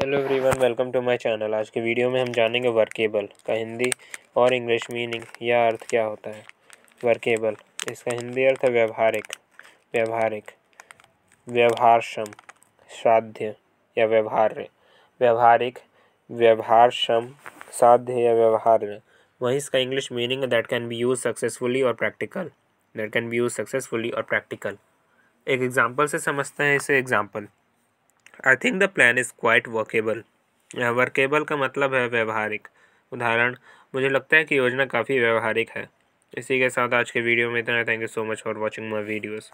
hello everyone welcome to my channel आज के video में हम जानेंगे वर्केबल का हिंदी और इंग्लिश मीनिंग या अर्थ क्या होता है वर्केबल इसका हिंदी अर्थ है व्यवहारिक व्यवहारिक व्यवहारक्षम साध्य या व्यवहार्य व्यवहारिक व्यवहारक्षम साध्य या व्यवहार्य वहीं इसका English meaning that can be use successfully और practical that can be use successfully और प्रैक्टिकल एक एग्जाम्पल से समझते हैं इसे example I think the plan is quite workable workable का मतलब है व्यवहारिक उदाहरण मुझे लगता है कि योजना काफ़ी व्यवहारिक है इसी के साथ आज के वीडियो में इतना thank you so much for watching my videos